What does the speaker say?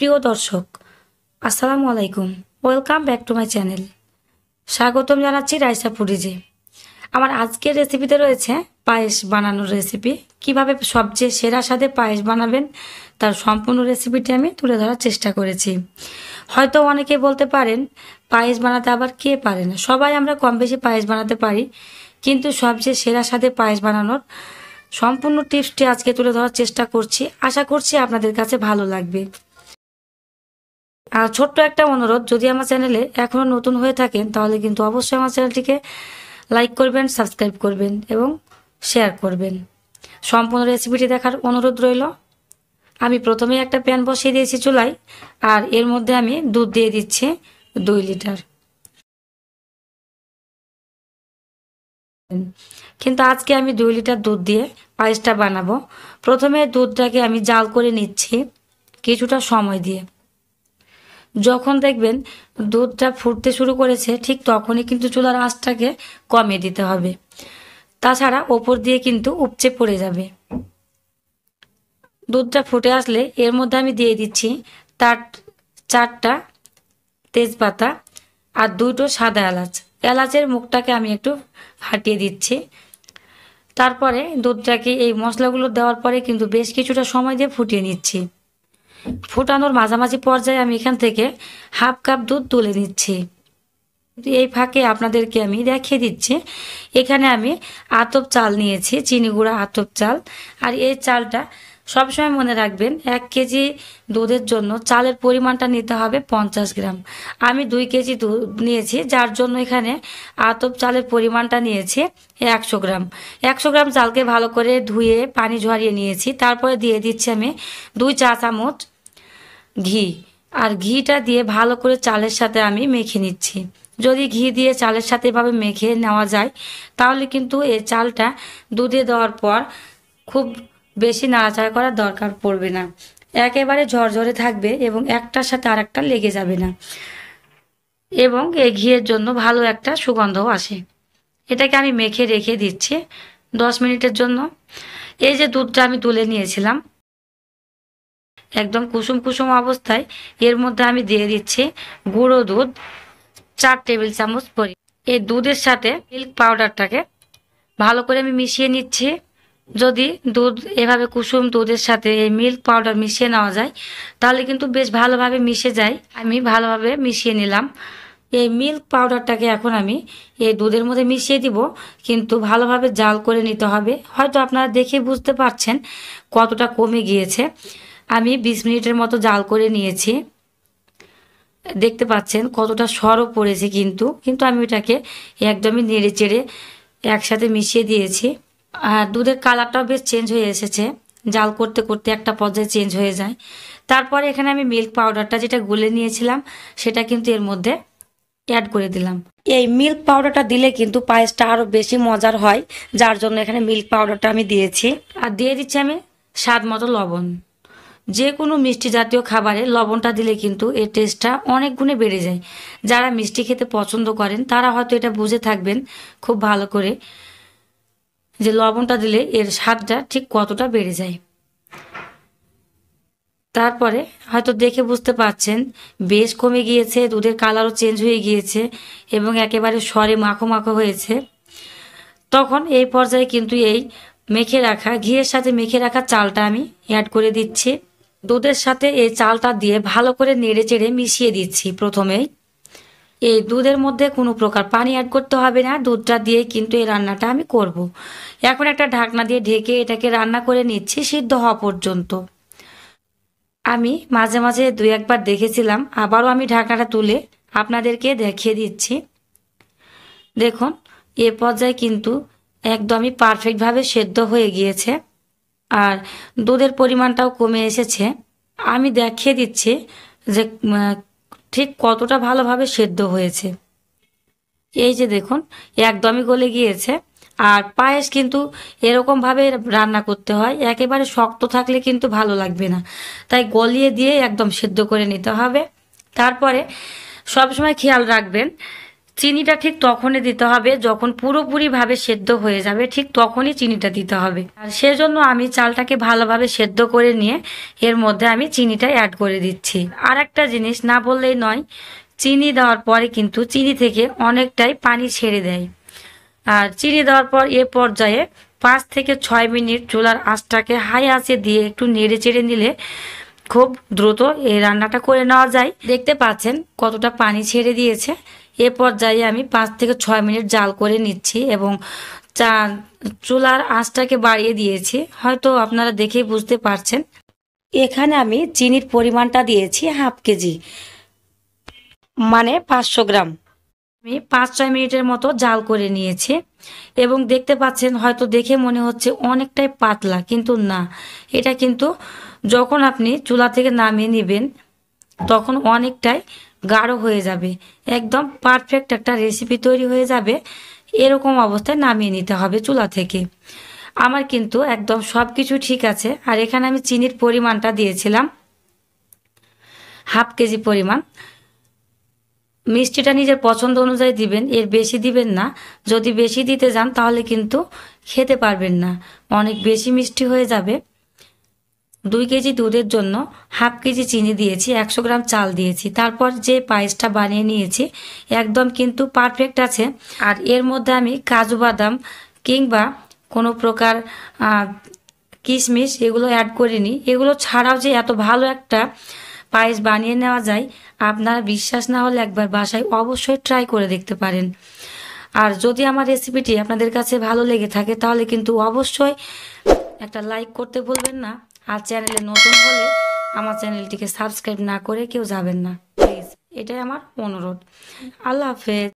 প্রিয় দর্শক আসসালামু আলাইকুম welcome back to my channel স্বাগতম জানাচ্ছি রাইসা পুরিজি আমার আজকের রেসিপিতে রয়েছে পায়েস বানানোর রেসিপি কিভাবে সবচেয়ে সেরা স্বাদে পায়েস বানাবেন তার সম্পূর্ণ রেসিপিটি আমি তুলে ধরার চেষ্টা করেছি হয়তো অনেকে বলতে পারেন পায়েস বানাতে আবার কে পারে না সবাই আমরা কম বেশি পায়েস বানাতে পারি কিন্তু সবচেয়ে সেরা স্বাদে পায়েস বানানোর সম্পূর্ণ টিপসটি আজকে তুলে ধরার চেষ্টা করছি আশা করছি আপনাদের কাছে ভালো লাগবে আর ছোট্ট একটা অনুরোধ যদি আমার চ্যানেলে এখনও নতুন হয়ে থাকেন তাহলে কিন্তু অবশ্যই আমার চ্যানেলটিকে লাইক করবেন সাবস্ক্রাইব করবেন এবং শেয়ার করবেন সম্পূর্ণ রেসিপিটি দেখার অনুরোধ রইল আমি প্রথমে একটা প্যান বসিয়ে দিয়েছি চুলাই আর এর মধ্যে আমি দুধ দিয়ে দিচ্ছি দুই লিটার কিন্তু আজকে আমি দুই লিটার দুধ দিয়ে পায়েসটা বানাবো প্রথমে দুধটাকে আমি জাল করে নিচ্ছি কিছুটা সময় দিয়ে যখন দেখবেন দুধটা ফুটতে শুরু করেছে ঠিক তখনই কিন্তু চুলার আঁচটাকে কমিয়ে দিতে হবে তাছাড়া ওপর দিয়ে কিন্তু উপচে পড়ে যাবে দুধটা ফুটে আসলে এর মধ্যে আমি দিয়ে দিচ্ছি তার চারটা তেজপাতা আর দুটো সাদা এলাচ এলাচের মুখটাকে আমি একটু হাঁটিয়ে দিচ্ছি তারপরে দুধটাকে এই মশলাগুলো দেওয়ার পরে কিন্তু বেশ কিছুটা সময় দিয়ে ফুটিয়ে নিচ্ছি ফোটানোর মাঝামাঝি পর্যায়ে আমি এখান থেকে হাফ কাপ দুধ তুলে নিচ্ছি এই ফাঁকে আপনাদেরকে আমি দেখিয়ে দিচ্ছি এখানে আমি আতপ চাল নিয়েছি চিনি গুঁড়া আতপ চাল আর এই চালটা সবসময় মনে রাখবেন এক কেজি দুধের জন্য চালের পরিমাণটা নিতে হবে পঞ্চাশ গ্রাম আমি দুই কেজি দুধ নিয়েছি যার জন্য এখানে আতপ চালের পরিমাণটা নিয়েছি একশো গ্রাম একশো গ্রাম চালকে ভালো করে ধুয়ে পানি ঝরিয়ে নিয়েছি তারপরে দিয়ে দিচ্ছি আমি দুই চা চামচ ঘি আর ঘিটা দিয়ে ভালো করে চালের সাথে আমি মেখে নিচ্ছি যদি ঘি দিয়ে চালের সাথে এভাবে মেখে নেওয়া যায় তাহলে কিন্তু এই চালটা দুধে দেওয়ার পর খুব বেশি নাড়াচাড়া করার দরকার পড়বে না একেবারে ঝরঝরে থাকবে এবং একটার সাথে আর একটা লেগে যাবে না এবং এই ঘিয়ের জন্য ভালো একটা সুগন্ধও আসে এটাকে আমি মেখে রেখে দিচ্ছি দশ মিনিটের জন্য এই যে দুধটা আমি তুলে নিয়েছিলাম একদম কুসুম কুসুম অবস্থায় এর মধ্যে আমি দিয়ে দিচ্ছি গুঁড়ো দুধ চার টেবিল চামচ পরি এই দুধের সাথে মিল্ক পাউডারটাকে ভালো করে আমি মিশিয়ে নিচ্ছি যদি দুধ এভাবে কুসুম দুধের সাথে এই মিল্ক পাউডার মিশিয়ে নেওয়া যায় তাহলে কিন্তু বেশ ভালোভাবে মিশে যায় আমি ভালোভাবে মিশিয়ে নিলাম এই মিল্ক পাউডারটাকে এখন আমি এই দুধের মধ্যে মিশিয়ে দিব কিন্তু ভালোভাবে জাল করে নিতে হবে হয়তো আপনারা দেখে বুঝতে পারছেন কতটা কমে গিয়েছে আমি বিশ মিনিটের মতো জাল করে নিয়েছি দেখতে পাচ্ছেন কতটা সরও পড়েছে কিন্তু কিন্তু আমি ওটাকে একদমই নেড়ে চেড়ে একসাথে মিশিয়ে দিয়েছি আর দুধের কালারটাও বেশ চেঞ্জ হয়ে এসেছে জাল করতে করতে একটা পর্যায়ে চেঞ্জ হয়ে যায় তারপরে এখানে আমি মিল্ক পাউডারটা যেটা গুলে নিয়েছিলাম সেটা কিন্তু এর মধ্যে অ্যাড করে দিলাম এই মিল্ক পাউডারটা দিলে কিন্তু পায়েসটা আরও বেশি মজার হয় যার জন্য এখানে মিল্ক পাউডারটা আমি দিয়েছি আর দিয়ে দিচ্ছি আমি স্বাদ মতো লবণ যে কোনো মিষ্টি জাতীয় খাবারে লবণটা দিলে কিন্তু এর টেস্টটা অনেক গুণে বেড়ে যায় যারা মিষ্টি খেতে পছন্দ করেন তারা হয়তো এটা বুঝে থাকবেন খুব ভালো করে যে লবণটা দিলে এর স্বাদটা ঠিক কতটা বেড়ে যায় তারপরে হয়তো দেখে বুঝতে পারছেন বেশ কমে গিয়েছে দুধের কালারও চেঞ্জ হয়ে গিয়েছে এবং একেবারে সরে মাখো মাখো হয়েছে তখন এই পর্যায়ে কিন্তু এই মেখে রাখা ঘিয়ের সাথে মেখে রাখা চালটা আমি অ্যাড করে দিচ্ছি দুধের সাথে এই চালটা দিয়ে ভালো করে নেড়ে চেড়ে মিশিয়ে দিচ্ছি প্রথমেই এই দুধের মধ্যে কোনো প্রকার পানি অ্যাড করতে হবে না দুধটা দিয়ে কিন্তু এই রান্নাটা আমি করব। এখন একটা ঢাকনা দিয়ে ঢেকে এটাকে রান্না করে নিচ্ছি সিদ্ধ হওয়া পর্যন্ত আমি মাঝে মাঝে দুই একবার দেখেছিলাম আবারও আমি ঢাকনাটা তুলে আপনাদেরকে দেখিয়ে দিচ্ছি দেখুন এ পর্যায়ে কিন্তু একদমই পারফেক্টভাবে সেদ্ধ হয়ে গিয়েছে আর দুধের পরিমাণটাও কমে এসেছে আমি দেখিয়ে দিচ্ছি যে ঠিক কতটা ভালোভাবে সেদ্ধ হয়েছে এই যে দেখুন একদমই গলে গিয়েছে আর পায়েস কিন্তু এরকমভাবে রান্না করতে হয় একেবারে শক্ত থাকলে কিন্তু ভালো লাগবে না তাই গলিয়ে দিয়ে একদম সেদ্ধ করে নিতে হবে তারপরে সবসময় খেয়াল রাখবেন চিনিটা ঠিক তখনই দিতে হবে যখন পুরোপুরিভাবে সেদ্ধ হয়ে যাবে ঠিক তখনই চিনিটা দিতে হবে আর সেজন্য আমি চালটাকে ভালোভাবে সেদ্ধ করে নিয়ে এর মধ্যে আমি চিনিটা অ্যাড করে দিচ্ছি আর একটা জিনিস না বললেই নয় চিনি দেওয়ার পরে কিন্তু চিনি থেকে অনেকটাই পানি ছেড়ে দেয় আর চিনি দেওয়ার পর এ পর্যায়ে পাঁচ থেকে ছয় মিনিট চুলার আঁচটাকে হাই আঁচে দিয়ে একটু নেড়ে চেড়ে নিলে খুব দ্রুত এই রান্নাটা করে নেওয়া যায় দেখতে পাচ্ছেন কতটা পানি ছেড়ে দিয়েছে এ পর্যায়ে আমি পাঁচ থেকে ছয় মিনিট জাল করে নিচ্ছি এবং চা চুলার আঁচটাকে বাড়িয়ে দিয়েছি হয়তো আপনারা দেখেই বুঝতে পারছেন এখানে আমি চিনির পরিমাণটা দিয়েছি হাফ কেজি মানে পাঁচশো গ্রাম আমি পাঁচ ছয় মিনিটের মতো জাল করে নিয়েছি এবং দেখতে পাচ্ছেন হয়তো দেখে মনে হচ্ছে অনেকটাই পাতলা কিন্তু না এটা কিন্তু যখন আপনি চুলা থেকে নামিয়ে নেবেন তখন অনেকটাই গাঢ় হয়ে যাবে একদম পারফেক্ট একটা রেসিপি তৈরি হয়ে যাবে এরকম অবস্থায় নামিয়ে নিতে হবে চুলা থেকে আমার কিন্তু একদম সব কিছু ঠিক আছে আর এখানে আমি চিনির পরিমাণটা দিয়েছিলাম হাফ কেজি পরিমাণ মিষ্টিটা নিজের পছন্দ অনুযায়ী দিবেন এর বেশি দিবেন না যদি বেশি দিতে যান তাহলে কিন্তু খেতে পারবেন না অনেক বেশি মিষ্টি হয়ে যাবে দুই কেজি দুধের জন্য হাফ কেজি চিনি দিয়েছি একশো গ্রাম চাল দিয়েছি তারপর যে পায়েসটা বানিয়ে নিয়েছি একদম কিন্তু পারফেক্ট আছে আর এর মধ্যে আমি কাজু বাদাম কিংবা কোনো প্রকার কিশমিশ এগুলো অ্যাড করিনি এগুলো ছাড়াও যে এত ভালো একটা পায়েস বানিয়ে নেওয়া যায় আপনারা বিশ্বাস না হলে একবার বাসায় অবশ্যই ট্রাই করে দেখতে পারেন আর যদি আমার রেসিপিটি আপনাদের কাছে ভালো লেগে থাকে তাহলে কিন্তু অবশ্যই একটা লাইক করতে ভুলবেন না আর চ্যানেলে নতুন হলে আমার চ্যানেলটিকে সাবস্ক্রাইব না করে কেউ যাবেন না প্লিজ এটাই আমার অনুরোধ আল্লাহ হাফেজ